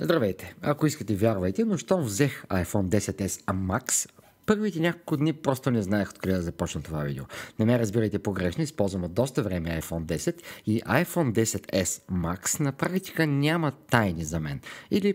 Здравейте! Ако искате, вярвайте, но щом взех iPhone 10s Max, първите няколко дни просто не знаех откъде да започна това видео. Не ме разбирайте погрешно, използвам от доста време iPhone 10 и iPhone 10s Max на практика няма тайни за мен. Или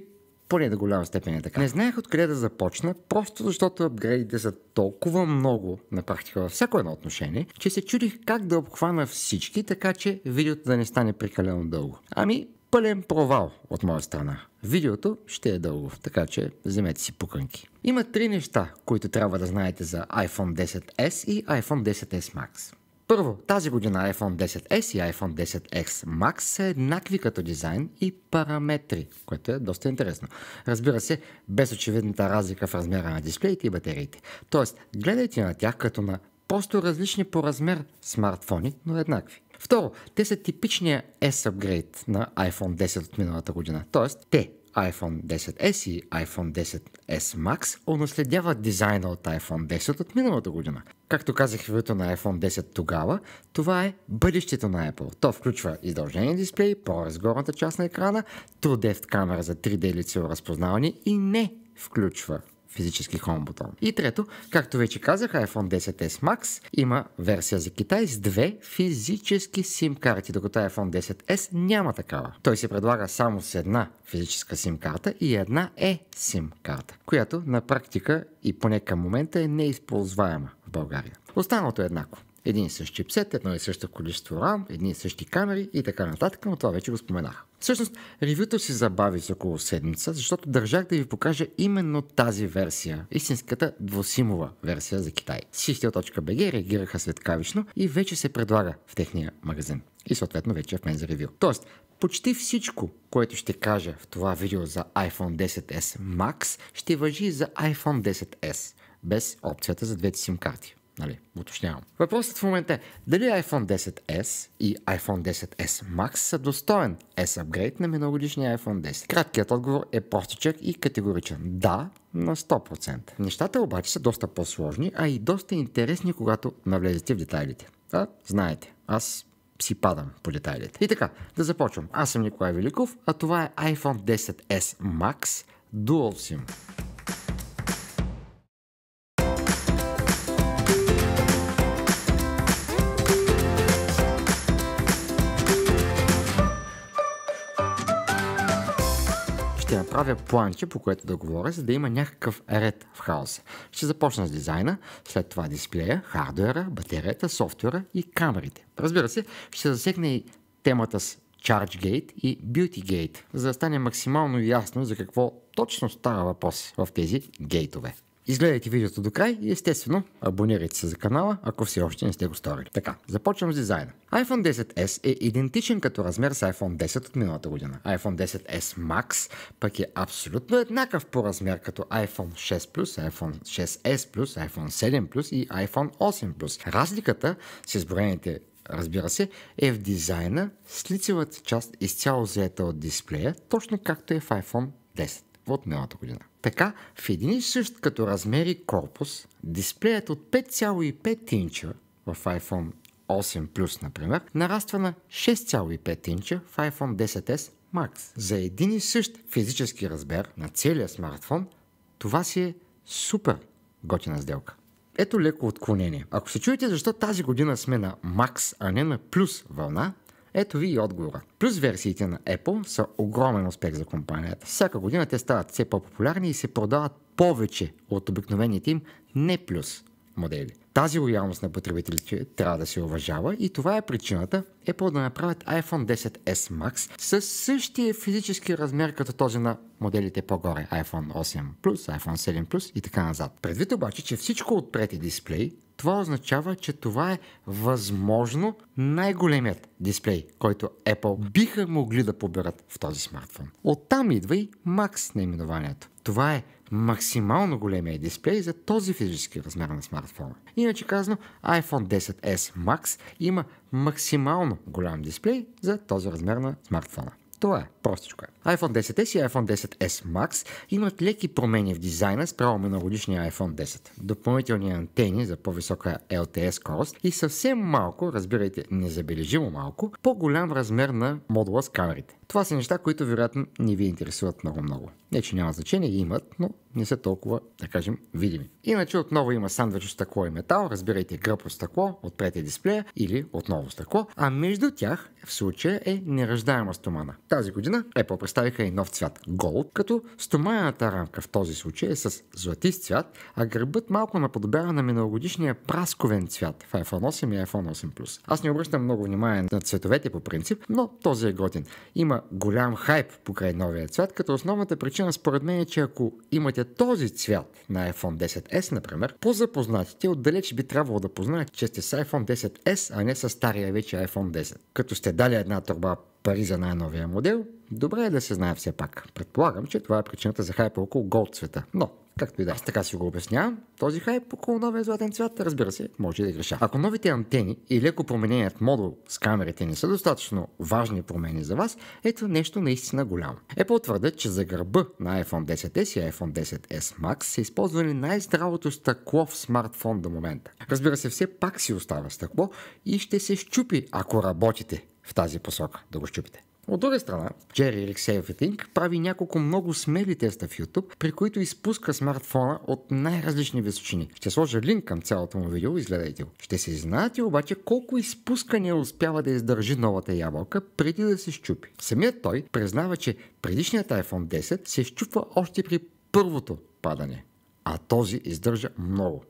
поне до голяма степен е така. Не знаех откъде да започна, просто защото апгрейдите са толкова много на практика във всяко едно отношение, че се чудих как да обхвана всички, така че видеото да не стане прекалено дълго. Ами, пълен провал от моя страна. Видеото ще е дълго, така че вземете си пуканки. Има три неща, които трябва да знаете за iPhone 10s и iPhone 10s Max. Първо, тази година iPhone 10s и iPhone 10x Max са еднакви като дизайн и параметри, което е доста интересно. Разбира се, без очевидната разлика в размера на дисплеите и батериите. Тоест, гледайте на тях като на просто различни по размер смартфони, но еднакви. Второ, те са типичния S-апгрейд на iPhone 10 от миналата година. Тоест, те iPhone 10s и iPhone 10s Max унаследяват дизайна от iPhone 10 от миналата година. Както казах в на iPhone 10 тогава, това е бъдещето на Apple. То включва издължение дисплей, по-разгорната част на екрана, True Depth камера за 3D лицево разпознаване и не включва физически home бутон. И трето, както вече казах, iPhone 10s Max има версия за Китай с две физически SIM карти, докато iPhone 10s няма такава. Той се предлага само с една физическа SIM карта и една eSIM е карта, която на практика и поне към момента е неизползваема в България. Останалото е еднакво. Един и същи псет, едно и също количество RAM, едни и същи камери и така нататък, но това вече го споменах. Всъщност, ревюто се забави с около седмица, защото държах да ви покажа именно тази версия, истинската двусимова версия за Китай. Sixtel.bg реагираха светкавично и вече се предлага в техния магазин. И съответно вече е в мен за ревю. Тоест, почти всичко, което ще кажа в това видео за iPhone 10s Max, ще въжи и за iPhone 10s без опцията за двете сим карти. Нали, уточнявам. Въпросът в момента е дали iPhone 10s и iPhone 10s Max са достоен S апгрейд на миналогодишния iPhone 10. Краткият отговор е простичък и категоричен. Да, на 100%. Нещата обаче са доста по-сложни, а и доста интересни, когато навлезете в детайлите. А, знаете, аз си падам по детайлите. И така, да започвам. Аз съм Николай Великов, а това е iPhone 10s Max Dual SIM. правя планче, по което да говоря, за да има някакъв ред в хаоса. Ще започна с дизайна, след това дисплея, хардуера, батерията, софтуера и камерите. Разбира се, ще засегна и темата с ChargeGate и BeautyGate, за да стане максимално ясно за какво точно става въпрос в тези гейтове. Изгледайте видеото до край и естествено абонирайте се за канала, ако все още не сте го сторили. Така, започвам с дизайна. iPhone 10s е идентичен като размер с iPhone 10 от миналата година. iPhone 10s Max пък е абсолютно еднакъв по размер като iPhone 6 Plus, iPhone 6s Plus, iPhone 7 Plus и iPhone 8 Plus. Разликата с изброените разбира се, е в дизайна с лицевата част изцяло заета от дисплея, точно както е в iPhone 10 какво от миналата година. Така, в един и същ като размери корпус, дисплеят от 5,5 инча в iPhone 8 Plus, например, нараства на 6,5 инча в iPhone 10s Max. За един и същ физически размер на целия смартфон, това си е супер готина сделка. Ето леко отклонение. Ако се чуете защо тази година сме на Max, а не на плюс вълна, ето ви и отговора. Плюс версиите на Apple са огромен успех за компанията. Всяка година те стават все по-популярни и се продават повече от обикновените им не плюс модели. Тази лоялност на потребителите трябва да се уважава и това е причината Apple е да направят iPhone 10s Max с същия физически размер като този на моделите по-горе iPhone 8 Plus, iPhone 7 Plus и така назад. Предвид обаче, че всичко от прети е дисплей това означава, че това е възможно най-големият дисплей, който Apple биха могли да поберат в този смартфон. Оттам идва и Max наименованието. Това е максимално големия дисплей за този физически размер на смартфона. Иначе казано, iPhone 10s Max има максимално голям дисплей за този размер на смартфона. Това е простичко е. iPhone 10s и iPhone 10s Max имат леки промени в дизайна спрямо миналогодишния iPhone 10. Допълнителни антени за по-висока LTE скорост и съвсем малко, разбирайте, незабележимо малко, по-голям размер на модула с камерите. Това са неща, които вероятно не ви интересуват много-много. Не, че няма значение, имат, но не са толкова, да кажем, видими. Иначе отново има сандвич от стъкло и метал, разбирайте гръб от стъкло, отпрете дисплея или отново стъкло, а между тях в случая е нераждаема стомана. Тази година година е, Apple представиха и нов цвят Gold, като стомаената рамка в този случай е с златист цвят, а гърбът малко наподобява на миналогодишния прасковен цвят в iPhone 8 и iPhone 8 Plus. Аз не обръщам много внимание на цветовете по принцип, но този е готин. Има голям хайп покрай новия цвят, като основната причина според мен е, че ако имате този цвят на iPhone 10S, например, по-запознатите отдалеч би трябвало да познаят, че сте с iPhone 10S, а не с стария вече iPhone 10. Като сте дали една турба пари за най-новия модел, Добре е да се знае все пак. Предполагам, че това е причината за хайпа около голд цвета. Но, както и да, аз е, така си го обяснявам, този хайп около новия златен цвят, разбира се, може да греша. Ако новите антени и леко промененият модул с камерите не са достатъчно важни промени за вас, ето нещо наистина голямо. Apple е твърдят, че за гърба на iPhone 10s и iPhone 10s Max са използвали най-здравото стъкло в смартфон до момента. Разбира се, все пак си остава стъкло и ще се щупи, ако работите в тази посока да го щупите. От друга страна, Джери Рикс Everything прави няколко много смели теста в YouTube, при които изпуска смартфона от най-различни височини. Ще сложа линк към цялото му видео, изгледайте го. Ще се знаете обаче колко изпускане успява да издържи новата ябълка преди да се щупи. Самият той признава, че предишният iPhone 10 се щупва още при първото падане, а този издържа много.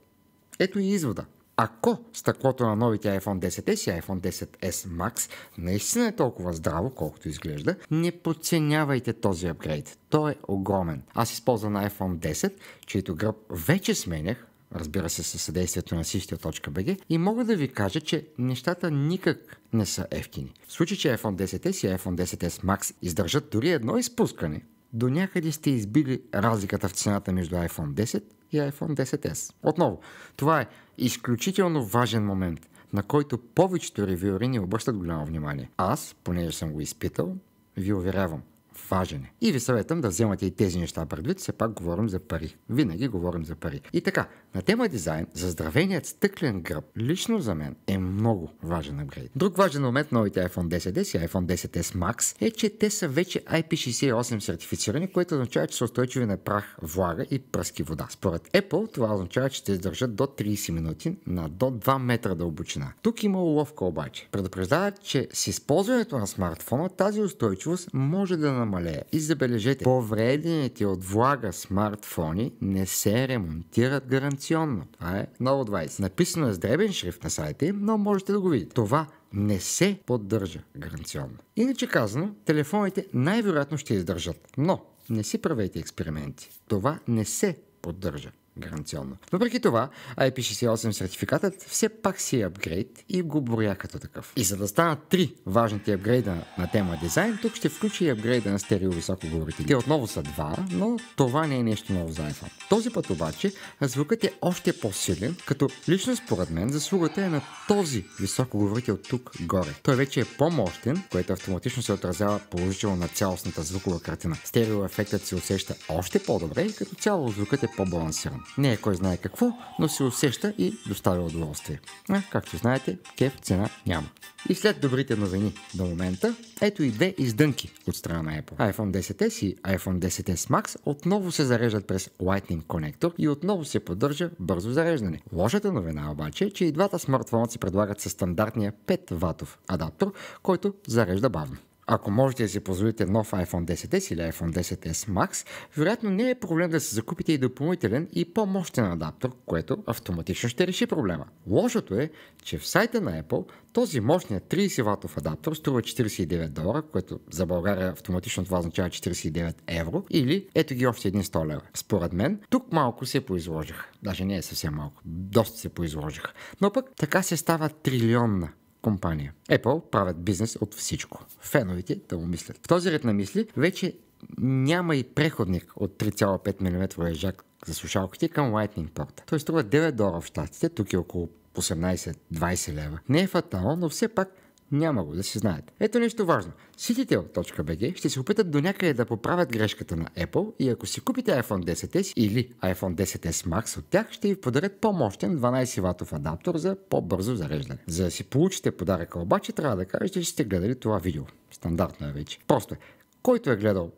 Ето и извода. Ако стъклото на новите iPhone 10s и iPhone 10s Max наистина е толкова здраво, колкото изглежда, не подценявайте този апгрейд. Той е огромен. Аз използвам iPhone 10, чието гръб вече сменях, разбира се, със съдействието на sistio.bg и мога да ви кажа, че нещата никак не са ефтини. В случай, че iPhone 10s и iPhone 10s Max издържат дори едно изпускане, до някъде сте избили разликата в цената между iPhone 10 и iPhone 10s. Отново, това е изключително важен момент, на който повечето ревюери ни обръщат голямо внимание. Аз, понеже съм го изпитал, ви уверявам, важен е. И ви съветвам да вземате и тези неща предвид, все пак говорим за пари. Винаги говорим за пари. И така, на тема дизайн, заздравеният стъклен гръб, лично за мен е много важен апгрейд. Друг важен момент новите iPhone 10s и iPhone 10s Max е, че те са вече IP68 сертифицирани, което означава, че са устойчиви на прах, влага и пръски вода. Според Apple това означава, че ще издържат до 30 минути на до 2 метра дълбочина. Тук има уловка обаче. Предупреждават, че с използването на смартфона тази устойчивост може да намали намалее. И забележете, повредените от влага смартфони не се ремонтират гаранционно. Това е ново 20. Написано е с дребен шрифт на сайта им, но можете да го видите. Това не се поддържа гаранционно. Иначе казано, телефоните най-вероятно ще издържат, но не си правете експерименти. Това не се поддържа гаранционно. Въпреки това, IP68 сертификатът все пак си е апгрейд и го боря като такъв. И за да станат три важните апгрейда на тема дизайн, тук ще включи и апгрейда на стерео високоговорители. Те отново са два, но това не е нещо ново за iPhone. Този път обаче звукът е още по-силен, като лично според мен заслугата е на този говорител тук горе. Той вече е по-мощен, което автоматично се отразява положително на цялостната звукова картина. Стерео ефектът се усеща още по-добре и като цяло звукът е по-балансиран. Не е кой знае какво, но се усеща и доставя удоволствие. А, както знаете, кеф цена няма. И след добрите новини до момента, ето и две издънки от страна на Apple. iPhone 10s и iPhone 10 Max отново се зареждат през Lightning конектор и отново се поддържа бързо зареждане. Лошата новина обаче е, че и двата смартфона се предлагат със стандартния 5 ватов адаптер, който зарежда бавно. Ако можете да си позволите нов iPhone 10s или iPhone 10s Max, вероятно не е проблем да се закупите и допълнителен и по-мощен адаптер, което автоматично ще реши проблема. Лошото е, че в сайта на Apple този мощният 30 ватов адаптер струва 49 долара, което за България автоматично това означава 49 евро или ето ги още един 100 лева. Според мен, тук малко се поизложих. Даже не е съвсем малко. Доста се поизложих. Но пък така се става трилионна компания. Apple правят бизнес от всичко. Феновите да му мислят. В този ред на мисли вече няма и преходник от 3,5 мм ежак за слушалките към Lightning порта. Той струва 9 долара в щатите, тук е около 18-20 лева. Не е фатално, но все пак няма го, да си знаете. Ето нещо важно. Citadel.bg ще се опитат до някъде да поправят грешката на Apple и ако си купите iPhone 10s или iPhone 10s Max от тях, ще ви подарят по-мощен 12 ватов адаптор за по-бързо зареждане. За да си получите подаръка обаче, трябва да кажете, че сте гледали това видео. Стандартно е вече. Просто е. Който е гледал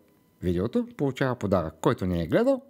видеото, получава подарък. Който не е гледал,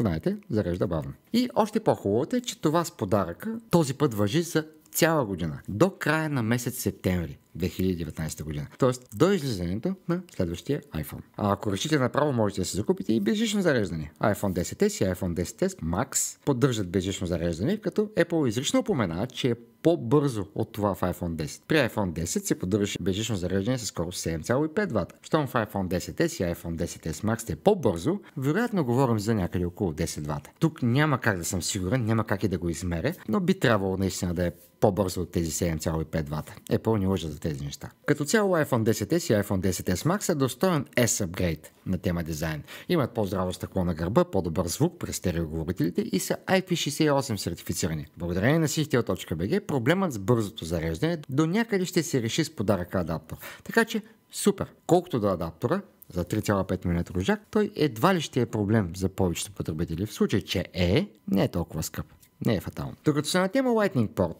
знаете, зарежда бавно. И още по-хубавото е, че това с подаръка този път въжи за цяла година. До края на месец септември. 2019 година. Тоест до излизането на следващия iPhone. А ако решите направо, можете да си закупите и безжично зареждане. iPhone 10s и iPhone 10s Max поддържат безжично зареждане, като Apple изрично упомена, че е по-бързо от това в iPhone 10. При iPhone 10 се поддържаше безжично зареждане с скорост 7,5 вата. Щом в iPhone 10s и iPhone 10s Max е по-бързо, вероятно говорим за някъде около 10 вата. Тук няма как да съм сигурен, няма как и да го измеря, но би трябвало наистина да е по-бързо от тези 7,5 вата. Apple не лъжа за тези неща. Като цяло iPhone 10s и iPhone 10s Max е достоен S апгрейд на тема дизайн. Имат по-здраво стъкло на гърба, по-добър звук през стереоговорителите и са IP68 сертифицирани. Благодарение на CTL.bg проблемът с бързото зареждане до някъде ще се реши с подаръка адаптер. Така че супер! Колкото до адаптора, за 3,5 мм рожак, той едва ли ще е проблем за повечето потребители. В случай, че е, не е толкова скъп. Не е фатално. Докато се на тема Lightning Port,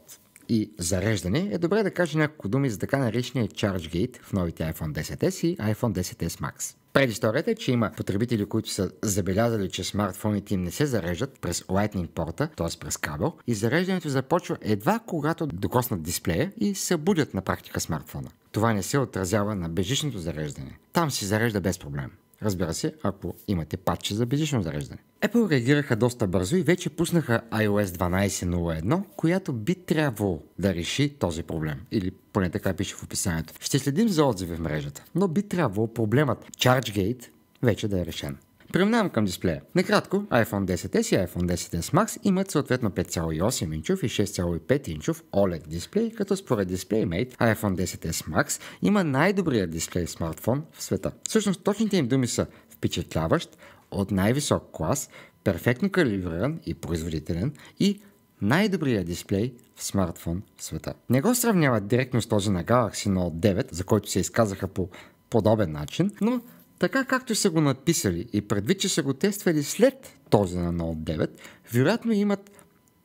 и зареждане, е добре да кажа няколко думи за така наречения ChargeGate в новите iPhone 10s и iPhone 10s Max. Предисторията е, че има потребители, които са забелязали, че смартфоните им не се зареждат през Lightning порта, т.е. през кабел, и зареждането започва едва когато докоснат дисплея и събудят на практика смартфона. Това не се отразява на бежичното зареждане. Там се зарежда без проблем. Разбира се, ако имате патче за безжично зареждане. Apple реагираха доста бързо и вече пуснаха iOS 12.01, която би трябвало да реши този проблем. Или поне така пише в описанието. Ще следим за отзиви в мрежата, но би трябвало проблемът ChargeGate вече да е решен. Преминавам към дисплея. Накратко, iPhone 10s и iPhone 10s Max имат съответно 5,8 инчов и 6,5 инчов OLED дисплей, като според DisplayMate iPhone 10s Max има най-добрия дисплей смартфон в света. Всъщност точните им думи са впечатляващ, от най-висок клас, перфектно калибриран и производителен и най-добрия дисплей в смартфон в света. Не го сравняват директно с този на Galaxy Note 9, за който се изказаха по подобен начин, но така както са го написали и предвид, че са го тествали след този на Note 9, вероятно имат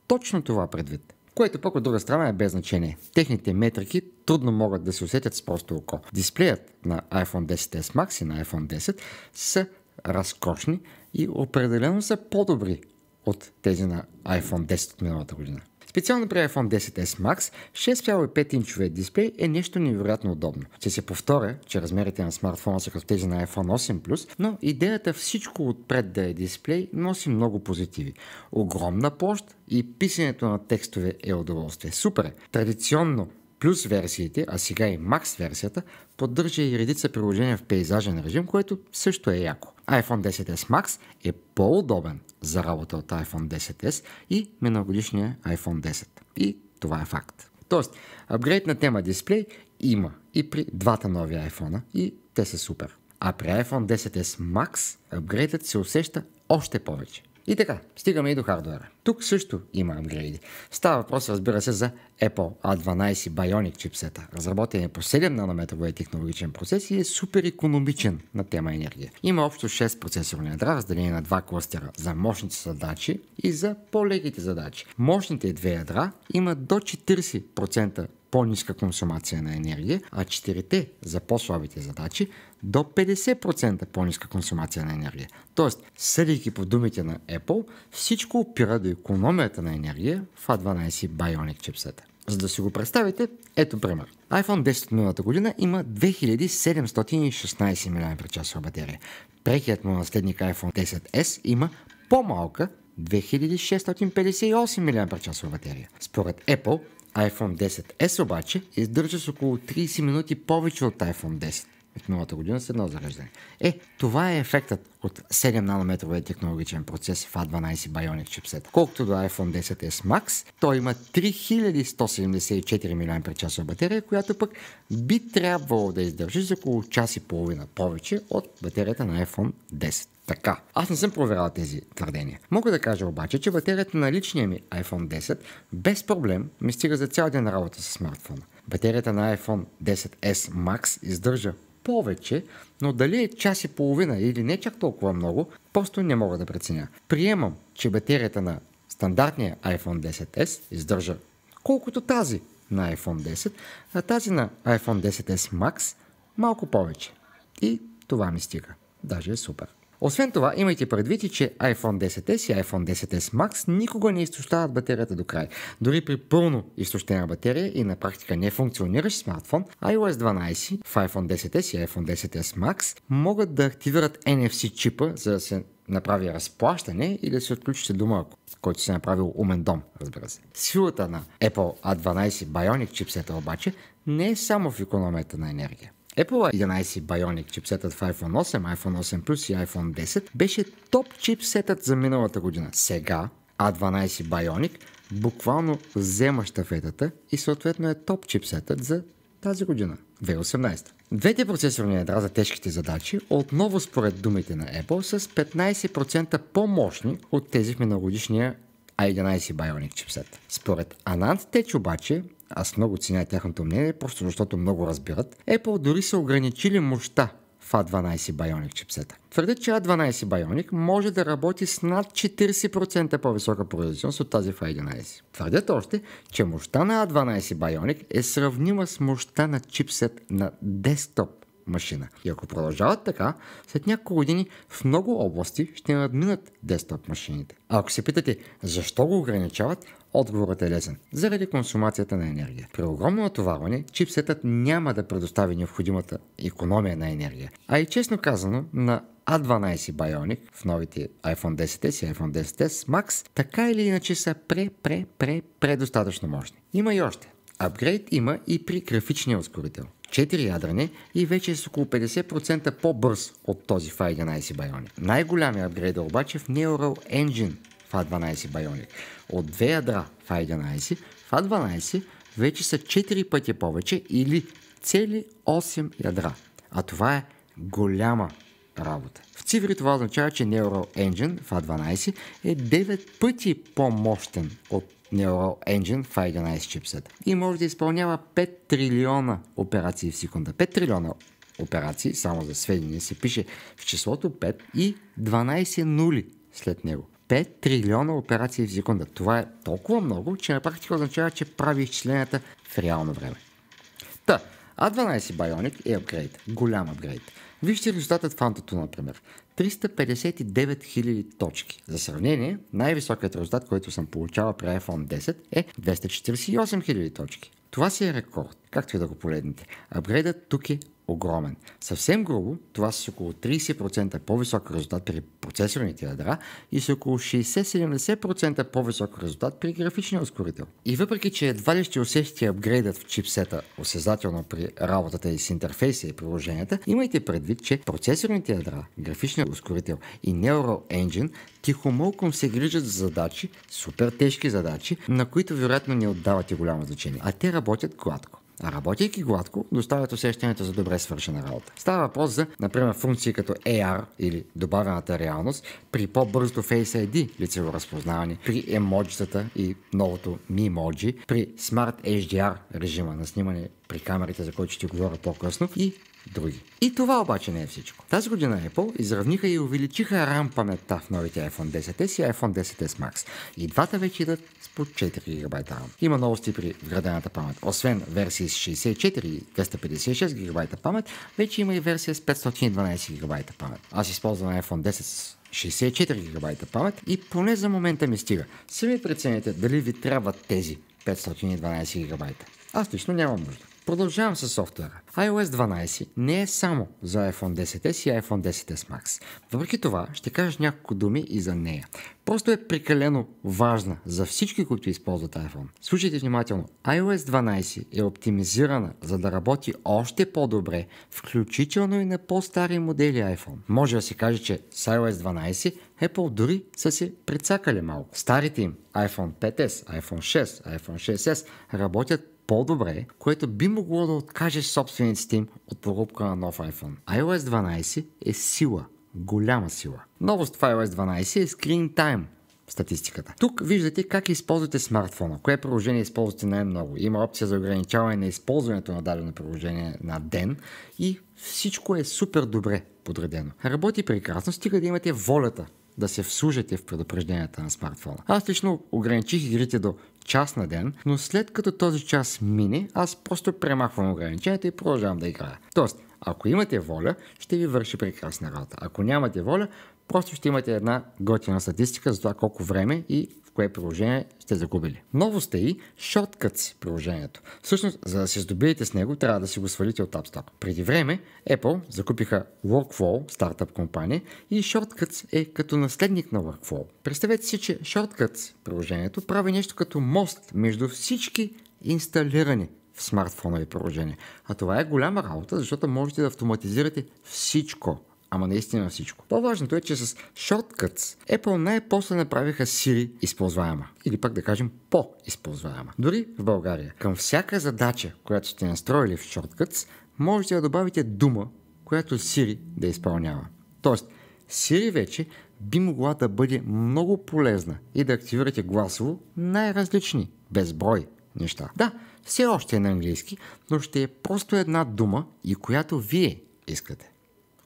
точно това предвид. Което пък от друга страна е без значение. Техните метрики трудно могат да се усетят с просто око. Дисплеят на iPhone 10s Max и на iPhone 10 са разкошни и определено са по-добри от тези на iPhone 10 от миналата година. Специално при iPhone 10s Max 6,5-инчовия дисплей е нещо невероятно удобно. Ще се повторя, че размерите на смартфона са като тези на iPhone 8 Plus, но идеята всичко отпред да е дисплей носи много позитиви. Огромна площ и писането на текстове е удоволствие. Супер! Традиционно Плюс версиите, а сега и Max версията, поддържа и редица приложения в пейзажен режим, което също е яко. iPhone 10s Max е по-удобен за работа от iPhone 10 и миналогодишния iPhone 10. И това е факт. Тоест, апгрейд на тема дисплей има и при двата нови iPhone и те са супер. А при iPhone 10s Max апгрейдът се усеща още повече. И така, стигаме и до хардуера. Тук също има апгрейди. Става въпрос, разбира се, за Apple A12 Bionic чипсета. Разработен е по 7 нанометровия технологичен процес и е супер економичен на тема енергия. Има общо 6 процесорни ядра, разделени на два кластера за мощните задачи и за по-леките задачи. Мощните две ядра имат до 40% по-ниска консумация на енергия, а 4 за по-слабите задачи до 50% по-ниска консумация на енергия. Тоест, съдейки по думите на Apple, всичко опира до економията на енергия в A12 Bionic чипсета. За да си го представите, ето пример. iPhone 10 миналата година има 2716 мАч батерия. Прекият му наследник iPhone 10S има по-малка 2658 мАч батерия. Според Apple, iPhone 10S обаче издържа с около 30 минути повече от iPhone 10 от миналата година с едно зареждане. Е, това е ефектът от 7 нанометровия технологичен процес в A12 Bionic чипсет. Колкото до iPhone 10s Max, той има 3174 мАч батерия, която пък би трябвало да издържи за около час и половина повече от батерията на iPhone 10 така. Аз не съм проверял тези твърдения. Мога да кажа обаче, че батерията на личния ми iPhone 10 без проблем ми стига за цял ден работа с смартфона. Батерията на iPhone 10s Max издържа повече, но дали е час и половина или не чак толкова много, просто не мога да преценя. Приемам, че батерията на стандартния iPhone 10s издържа колкото тази на iPhone 10, а тази на iPhone 10s Max малко повече. И това ми стига. Даже е супер. Освен това, имайте предвид че iPhone 10s и iPhone 10s Max никога не изтощават батерията до край. Дори при пълно изтощена батерия и на практика не функциониращ смартфон, iOS 12 в iPhone 10s и iPhone 10s Max могат да активират NFC чипа, за да се направи разплащане и да се отключите дома, който си е направил умен дом, разбира се. Силата на Apple A12 Bionic чипсета обаче не е само в економията на енергия. Apple 11 Bionic чипсетът в iPhone 8, iPhone 8 Plus и iPhone 10 беше топ чипсетът за миналата година. Сега A12 Bionic буквално взема щафетата и съответно е топ чипсетът за тази година, 2018. Двете процесорни ядра за тежките задачи отново според думите на Apple с 15% по-мощни от тези в миналогодишния A11 Bionic чипсет. Според Anand Теч обаче аз много ценя тяхното мнение, просто защото много разбират, Apple дори са ограничили мощта в A12 Bionic чипсета. Твърдят, че A12 Bionic може да работи с над 40% по-висока производителност от тази в A11. Твърдят още, че мощта на A12 Bionic е сравнима с мощта на чипсет на десктоп машина. И ако продължават така, след няколко години в много области ще надминат десктоп машините. А ако се питате защо го ограничават, Отговорът е лесен. Заради консумацията на енергия. При огромно натоварване, чипсетът няма да предостави необходимата економия на енергия. А и честно казано, на A12 Bionic в новите iPhone 10s и iPhone 10s Max, така или иначе са пре-пре-пре-предостатъчно мощни. Има и още. Апгрейд има и при графичния ускорител. 4 ядрене и вече е с около 50% по-бърз от този в 11 Bionic. Най-голямият апгрейд обаче в Neural Engine FA12 Bionic. От две ядра FA11, FA12 е вече са 4 пъти повече или цели 8 ядра. А това е голяма работа. В цифри това означава, че Neural Engine FA12 е 9 пъти по-мощен от Neural Engine FA11 е чипсет и може да изпълнява 5 трилиона операции в секунда. 5 трилиона операции, само за сведение, се пише в числото 5 и 12 нули след него. 5 трилиона операции в секунда. Това е толкова много, че на практика означава, че прави изчисленията в реално време. Та, A12 Bionic е апгрейд, голям апгрейд. Вижте резултатът в антото, например. 359 000 точки. За сравнение, най-високият резултат, който съм получавал при iPhone 10 е 248 000 точки. Това си е рекорд, както и да го погледнете. Апгрейдът тук е огромен. Съвсем грубо, това са с около 30% по-висок резултат при процесорните ядра и с около 60-70% по-висок резултат при графичния ускорител. И въпреки, че едва ли ще усещате апгрейдът в чипсета осезателно при работата и с интерфейса и приложенията, имайте предвид, че процесорните ядра, графичния ускорител и Neural Engine тихомолком се грижат за задачи, супер тежки задачи, на които вероятно не отдавате голямо значение, а те работят гладко. А работейки гладко, доставят усещането за добре свършена работа. Става въпрос за, например, функции като AR или добавената реалност, при по-бързото Face ID лицево разпознаване, при емоджитата и новото Mimoji, при Smart HDR режима на снимане при камерите, за които ще говоря по-късно и други. И това обаче не е всичко. Тази година Apple изравниха и увеличиха RAM паметта в новите iPhone 10s и iPhone 10s Max. И двата вече идват с по 4 ГБ RAM. Има новости при вградената памет. Освен версии с 64 и 256 ГБ памет, вече има и версия с 512 ГБ памет. Аз използвам iPhone 10 с 64 ГБ памет и поне за момента ми стига. Сами прецените дали ви трябват тези 512 ГБ. Аз лично нямам нужда. Продължавам с софтуера. iOS 12 не е само за iPhone 10s и iPhone 10s Max. Въпреки това, ще кажа няколко думи и за нея. Просто е прекалено важна за всички, които използват iPhone. Слушайте внимателно. iOS 12 е оптимизирана за да работи още по-добре, включително и на по-стари модели iPhone. Може да се каже, че с iOS 12 Apple дори са се прецакали малко. Старите им iPhone 5s, iPhone 6, iPhone 6s работят по-добре, което би могло да откаже собствениците им от покупка на нов iPhone. iOS 12 е сила, голяма сила. Новост в iOS 12 е Screen Time, статистиката. Тук виждате как използвате смартфона, кое приложение използвате най-много. Има опция за ограничаване на използването на дадено приложение на ден и всичко е супер добре подредено. Работи прекрасно, стига да имате волята да се вслужите в предупрежденията на смартфона. Аз лично ограничих игрите до час на ден, но след като този час мине, аз просто премахвам ограниченията и продължавам да играя. Тоест, ако имате воля, ще ви върши прекрасна работа. Ако нямате воля, просто ще имате една готина статистика за това колко време и кое приложение сте загубили. Новост е и Shortcuts приложението. Всъщност, за да се здобиете с него, трябва да си го свалите от App Store. Преди време Apple закупиха Workflow, стартъп компания, и Shortcuts е като наследник на Workflow. Представете си, че Shortcuts приложението прави нещо като мост между всички инсталирани в смартфона ви приложения. А това е голяма работа, защото можете да автоматизирате всичко Ама наистина всичко. По-важното е, че с Shortcuts Apple най-после направиха Siri използваема. Или пак да кажем по-използваема. Дори в България. Към всяка задача, която сте настроили в Shortcuts, можете да добавите дума, която Siri да изпълнява. Тоест, Siri вече би могла да бъде много полезна и да активирате гласово най-различни, безброй неща. Да, все още е на английски, но ще е просто една дума и която вие искате.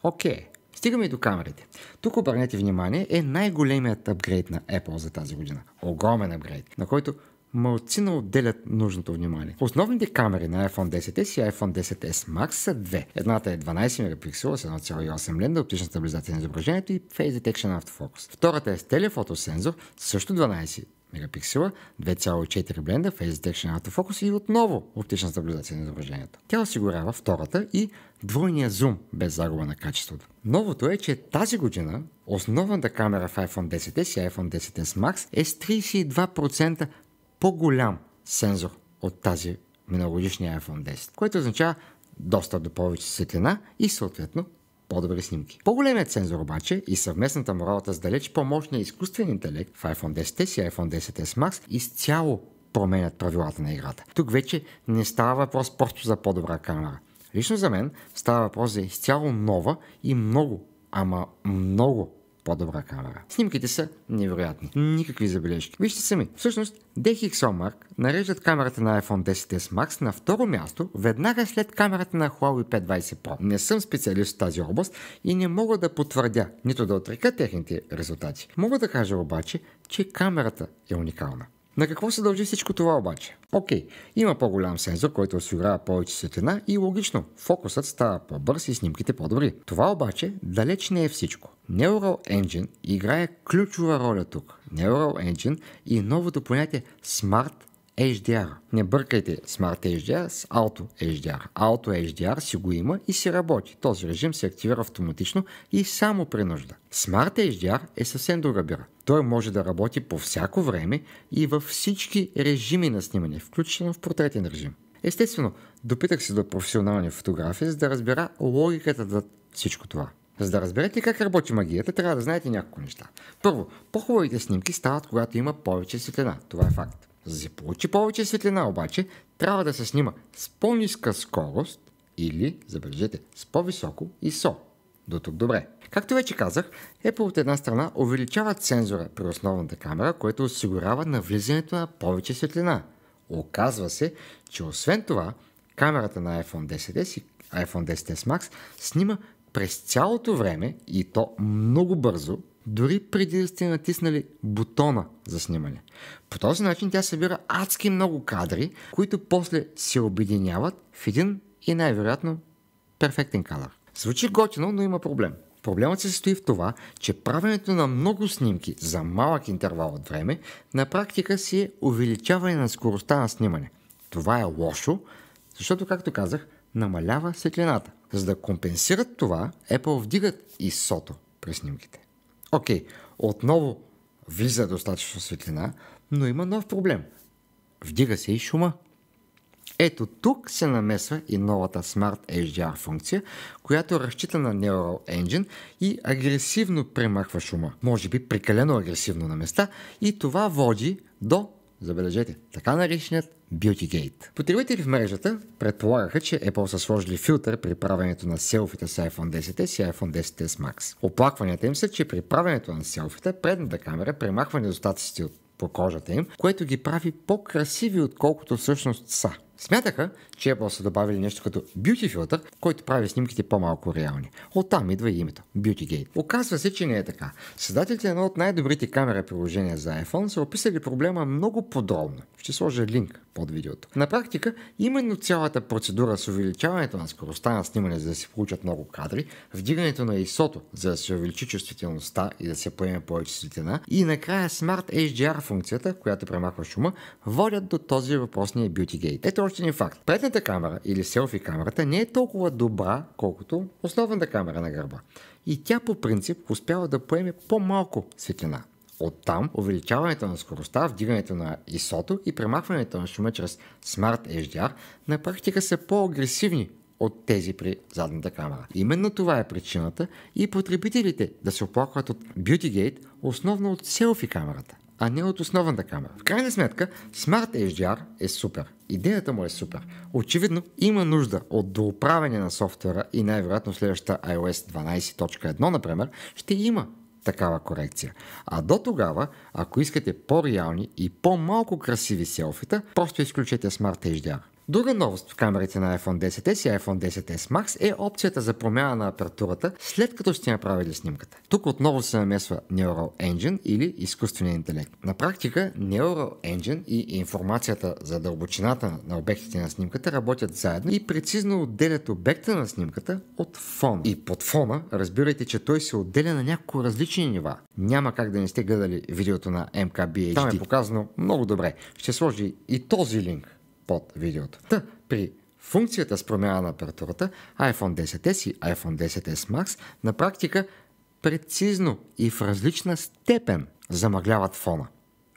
Окей. Okay. Стигаме и до камерите. Тук обърнете внимание е най-големият апгрейд на Apple за тази година. Огромен апгрейд, на който малцина отделят нужното внимание. Основните камери на iPhone 10s и iPhone 10s Max са две. Едната е 12 мегапиксела с 1,8 лента оптична стабилизация на изображението и Face Detection Autofocus. Втората е с телефотосензор, също 12 мегапиксела, 2,4 бленда, Face Detection Autofocus и отново оптична стабилизация на изображението. Тя осигурява втората и двойния зум без загуба на качеството. Новото е, че тази година основната камера в iPhone 10s и iPhone 10s Max е с 32% по-голям сензор от тази миналогодишния iPhone 10, което означава доста до повече светлина и съответно по-добри снимки. По-големият сензор обаче и съвместната му работа с далеч по-мощния изкуствен интелект в iPhone 10s и iPhone 10s Max изцяло променят правилата на играта. Тук вече не става въпрос просто за по-добра камера. Лично за мен става въпрос за изцяло нова и много, ама много по-добра камера. Снимките са невероятни. Никакви забележки. Вижте сами. Всъщност, DxOMark нареждат камерата на iPhone 10s Max на второ място, веднага след камерата на Huawei P20 Pro. Не съм специалист в тази област и не мога да потвърдя, нито да отрека техните резултати. Мога да кажа обаче, че камерата е уникална. На какво се дължи всичко това обаче? Окей, okay, има по-голям сензор, който осигурява повече светлина и логично, фокусът става по-бърз и снимките по-добри. Това обаче далеч не е всичко. Neural Engine играе ключова роля тук. Neural Engine и новото понятие Smart HDR. Не бъркайте Smart HDR с Auto HDR. Auto HDR си го има и си работи. Този режим се активира автоматично и само при нужда. Smart HDR е съвсем друга бира. Той може да работи по всяко време и във всички режими на снимане, включително в портретен режим. Естествено, допитах се до професионални фотографии, за да разбера логиката за всичко това. За да разберете как работи магията, трябва да знаете няколко неща. Първо, по-хубавите снимки стават, когато има повече светлина. Това е факт. За да се получи повече светлина обаче, трябва да се снима с по-ниска скорост или, забележете, с по-високо ISO. До тук добре. Както вече казах, Apple от една страна увеличават сензора при основната камера, което осигурява навлизането на повече светлина. Оказва се, че освен това, камерата на iPhone XS и iPhone 10S Max снима през цялото време и то много бързо дори преди да сте натиснали бутона за снимане. По този начин тя събира адски много кадри, които после се обединяват в един и най-вероятно перфектен кадър. Звучи готино, но има проблем. Проблемът се състои в това, че правенето на много снимки за малък интервал от време на практика си е увеличаване на скоростта на снимане. Това е лошо, защото, както казах, намалява светлината. За да компенсират това, Apple вдигат ISO-то при снимките. Окей, okay, отново влиза достатъчно светлина, но има нов проблем. Вдига се и шума. Ето тук се намесва и новата Smart HDR функция, която разчита на Neural Engine и агресивно премахва шума. Може би прекалено агресивно на места и това води до Забележете, така нареченият Beautygate. Потребители в мрежата предполагаха, че Apple са сложили филтър при правенето на селфите с iPhone 10 и iPhone 10s Max. Оплакванията им са, че при правенето на селфите предната камера премахва недостатъците от по кожата им, което ги прави по-красиви, отколкото всъщност са. Смятаха, че е са добавили нещо като Beauty Filter, който прави снимките по-малко реални. Оттам идва и името Beautygate. Оказва се, че не е така. Създателите на едно от най-добрите камера приложения за iPhone са описали проблема много подробно. Ще сложа линк под видеото. На практика, именно цялата процедура с увеличаването на скоростта на снимане, за да се получат много кадри, вдигането на ISO, за да се увеличи чувствителността и да се поеме повече светлина, и накрая Smart HDR функцията, която премахва шума, водят до този въпросния Beautygate. Ето още един факт. Пред задната камера или селфи камерата не е толкова добра, колкото основната камера на гърба. И тя по принцип успява да поеме по-малко светлина. Оттам увеличаването на скоростта, вдигането на ISO и премахването на шума чрез Smart HDR на практика са по-агресивни от тези при задната камера. Именно това е причината и потребителите да се оплакват от Beautygate основно от селфи камерата, а не от основната камера. В крайна сметка, Smart HDR е супер. Идеята му е супер. Очевидно има нужда от доуправяне на софтуера и най-вероятно следващата iOS 12.1, например, ще има такава корекция. А до тогава, ако искате по-реални и по-малко красиви селфита, просто изключете Smart HDR. Друга новост в камерите на iPhone 10s и iPhone 10s Max е опцията за промяна на апертурата след като сте направили снимката. Тук отново се намесва Neural Engine или изкуствения интелект. На практика Neural Engine и информацията за дълбочината на обектите на снимката работят заедно и прецизно отделят обекта на снимката от фона. И под фона разбирайте, че той се отделя на няколко различни нива. Няма как да не сте гледали видеото на MKBHD. Там е показано много добре. Ще сложи и този линк под видеото. Та, при функцията с промяна на апаратурата, iPhone 10s и iPhone 10s Max на практика прецизно и в различна степен замъгляват фона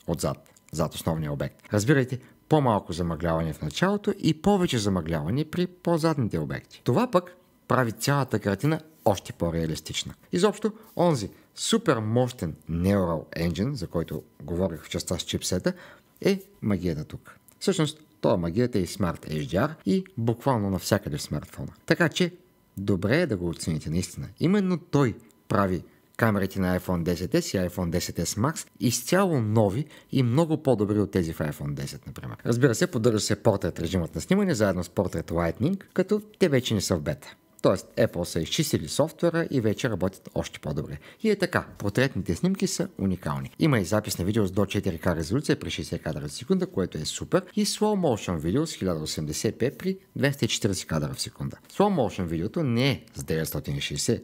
отзад, зад основния обект. Разбирайте, по-малко замъгляване в началото и повече замъгляване при по-задните обекти. Това пък прави цялата картина още по-реалистична. Изобщо, онзи супер мощен Neural Engine, за който говорих в частта с чипсета, е магията тук. Всъщност, то е магията и Smart HDR и буквално навсякъде в смартфона. Така че добре е да го оцените наистина. Именно той прави камерите на iPhone 10s и iPhone 10s Max изцяло нови и много по-добри от тези в iPhone 10, например. Разбира се, поддържа се портрет режимът на снимане заедно с портрет Lightning, като те вече не са в бета. Тоест, Apple са изчистили софтуера и вече работят още по-добре. И е така, портретните снимки са уникални. Има и запис на видео с до 4К резолюция при 60 кадра в секунда, което е супер, и slow motion видео с 1080p при 240 кадра в секунда. Slow motion видеото не е с 960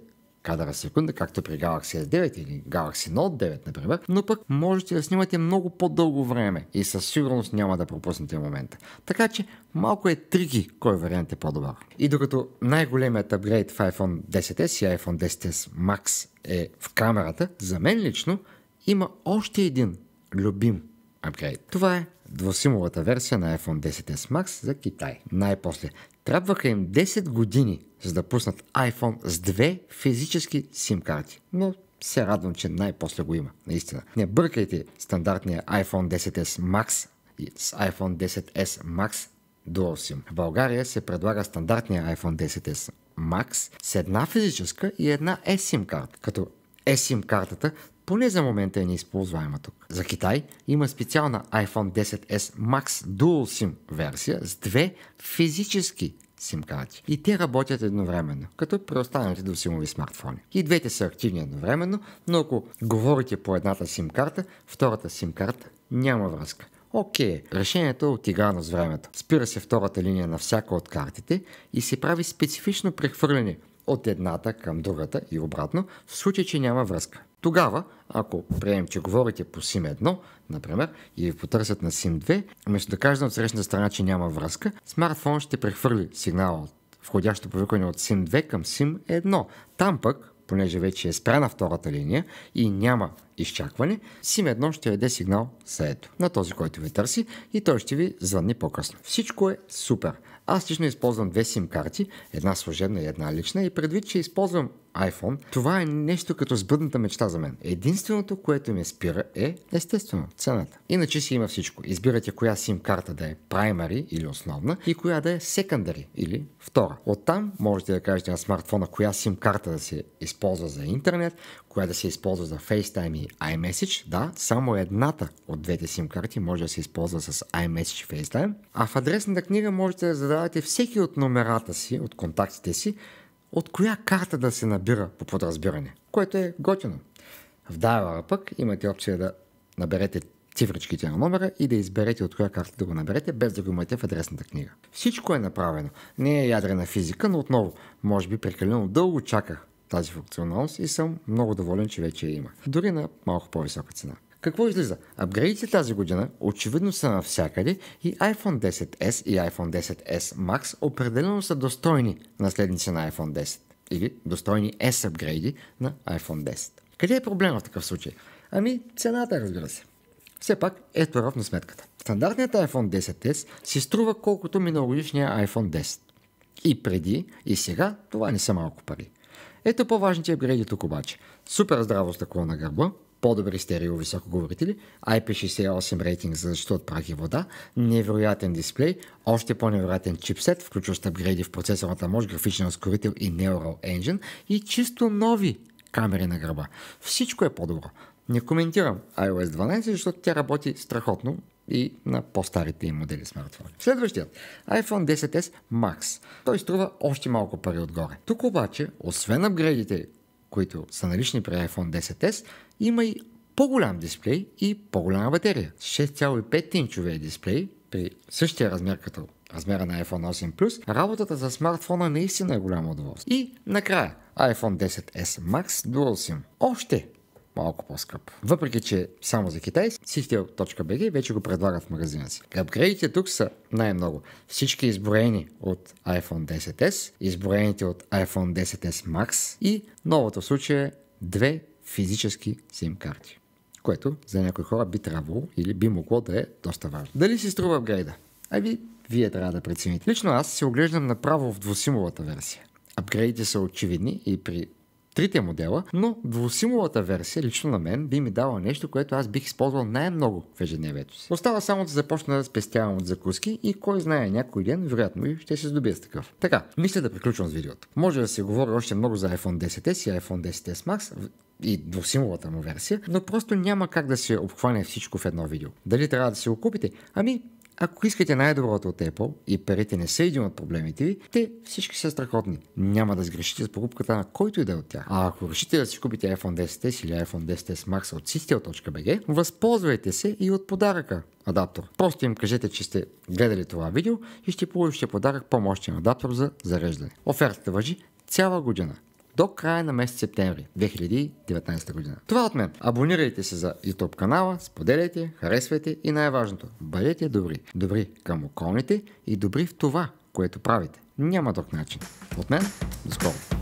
кадъра в секунда, както при Galaxy S9 или Galaxy Note 9, например, но пък можете да снимате много по-дълго време и със сигурност няма да пропуснете момента. Така че малко е трики кой вариант е по-добър. И докато най-големият апгрейд в iPhone 10s и iPhone 10s Max е в камерата, за мен лично има още един любим Upgrade. Това е двусимовата версия на iPhone 10s Max за Китай. Най-после. Трябваха им 10 години, за да пуснат iPhone с две физически сим карти. Но се радвам, че най-после го има, наистина. Не бъркайте стандартния iPhone 10s Max и с iPhone 10s Max Dual SIM. В България се предлага стандартния iPhone 10s Max с една физическа и една eSIM карта, като eSIM картата поне за момента е неизползваема тук. За Китай има специална iPhone 10s Max Dual SIM версия с две физически симкарти. И те работят едновременно, като при до симови смартфони. И двете са активни едновременно, но ако говорите по едната симкарта, втората симкарта няма връзка. Окей, okay. решението е отиграно с времето. Спира се втората линия на всяка от картите и се прави специфично прехвърляне от едната към другата и обратно, в случай, че няма връзка. Тогава, ако приемем, че говорите по SIM-1, например, и ви потърсят на SIM-2, вместо да кажем от срещната страна, че няма връзка, смартфон ще прехвърли сигнала от входящо повикване от SIM-2 към SIM-1. Там пък, понеже вече е спряна втората линия и няма изчакване, SIM-1 ще даде сигнал за ето на този, който ви търси и той ще ви звънни по-късно. Всичко е супер. Аз лично използвам две SIM карти, една служебна и една лична и предвид, че използвам iPhone, това е нещо като сбъдната мечта за мен. Единственото, което ме спира е, естествено, цената. Иначе си има всичко. Избирате коя сим карта да е primary или основна и коя да е secondary или втора. Оттам можете да кажете на смартфона коя сим карта да се използва за интернет, коя да се използва за FaceTime и iMessage. Да, само едната от двете сим карти може да се използва с iMessage и FaceTime. А в адресната книга можете да задавате всеки от номерата си, от контактите си, от коя карта да се набира по подразбиране, което е готино. В Dialer пък имате опция да наберете цифричките на номера и да изберете от коя карта да го наберете, без да го имате в адресната книга. Всичко е направено. Не е ядрена физика, но отново, може би прекалено дълго чаках тази функционалност и съм много доволен, че вече я има. Дори на малко по-висока цена. Какво излиза? Апгрейдите тази година очевидно са навсякъде и iPhone 10s и iPhone 10s Max определено са достойни наследници на iPhone 10 или достойни S апгрейди на iPhone 10. Къде е проблема в такъв случай? Ами цената разбира се. Все пак е ров на сметката. Стандартният iPhone 10s си струва колкото миналогодишния iPhone 10. И преди, и сега това не са малко пари. Ето по-важните апгрейди тук обаче. Супер здраво стъкло на гърба, по-добри стерео високоговорители, IP68 рейтинг за защита от прах и вода, невероятен дисплей, още по-невероятен чипсет, включващ апгрейди в процесорната мощ, графичен ускорител и Neural Engine и чисто нови камери на гърба. Всичко е по-добро. Не коментирам iOS 12, защото тя работи страхотно и на по-старите им модели смартфони. Следващият iPhone 10s Max. Той струва още малко пари отгоре. Тук обаче, освен апгрейдите, които са налични при iPhone 10s, има и по-голям дисплей и по-голяма батерия. 6,5 инчовия е дисплей при същия размер като размера на iPhone 8 Plus, работата за смартфона наистина е голямо удоволствие. И накрая, iPhone 10s Max Dual SIM. Още малко по-скъп. Въпреки, че само за Китай, CTL.bg вече го предлагат в магазина си. Апгрейдите тук са най-много. Всички изброени от iPhone 10s, изброените от iPhone 10s Max и новото случая е две физически SIM карти което за някои хора би трябвало или би могло да е доста важно. Дали си струва апгрейда? Ами, вие трябва да прецените. Лично аз се оглеждам направо в двусимовата версия. Апгрейдите са очевидни и при трите модела, но двусимовата версия лично на мен би ми дала нещо, което аз бих използвал най-много в ежедневието си. Остава само да започна да спестявам от закуски и кой знае някой ден, вероятно и ще се здобия с такъв. Така, мисля да приключвам с видеото. Може да се говори още много за iPhone 10s и iPhone 10s Max, и двусимовата му версия, но просто няма как да се обхване всичко в едно видео. Дали трябва да си го купите? Ами, ако искате най-доброто от Apple и парите не са един от проблемите ви, те всички са страхотни. Няма да сгрешите с покупката на който и да е от тях. А ако решите да си купите iPhone 10S или iPhone 10S Max от sistel.bg, възползвайте се и от подаръка адаптор. Просто им кажете, че сте гледали това видео и ще получите подарък по-мощен адаптор за зареждане. Офертата въжи цяла година до края на месец септември 2019 година. Това е от мен. Абонирайте се за YouTube канала, споделяйте, харесвайте и най-важното, бъдете добри. Добри към околните и добри в това, което правите. Няма друг начин. От мен, до скоро!